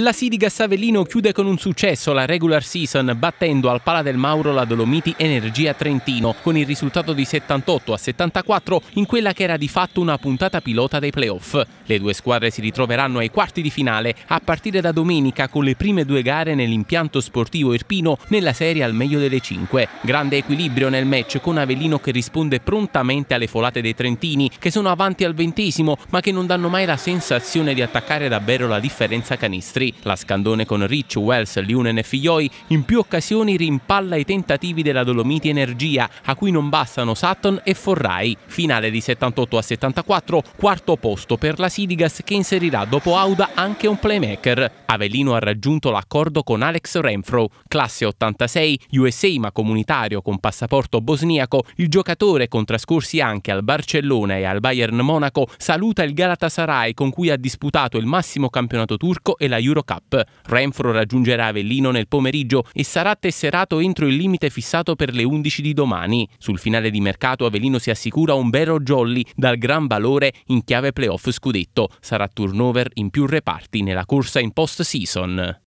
La Sidiga Savellino chiude con un successo la regular season battendo al Pala del Mauro la Dolomiti Energia Trentino con il risultato di 78 a 74 in quella che era di fatto una puntata pilota dei playoff. Le due squadre si ritroveranno ai quarti di finale a partire da domenica con le prime due gare nell'impianto sportivo irpino nella serie al meglio delle 5. Grande equilibrio nel match con Avellino che risponde prontamente alle folate dei Trentini che sono avanti al ventesimo ma che non danno mai la sensazione di attaccare davvero la differenza canistri giocatori, la scandone con Rich, Wells, Liunen e Figlioi, in più occasioni rimpalla i tentativi della Dolomiti Energia, a cui non bastano Sutton e Forrai. Finale di 78 a 74, quarto posto per la Sidigas che inserirà dopo Auda anche un playmaker. Avellino ha raggiunto l'accordo con Alex Renfro, classe 86, USA ma comunitario con passaporto bosniaco, il giocatore con trascorsi anche al Barcellona e al Bayern Monaco saluta il Galatasaray con cui ha disputato il massimo campionato turco e la Euro Eurocup. Renfro raggiungerà Avellino nel pomeriggio e sarà tesserato entro il limite fissato per le 11 di domani. Sul finale di mercato Avellino si assicura un vero jolly dal gran valore in chiave playoff scudetto. Sarà turnover in più reparti nella corsa in post-season.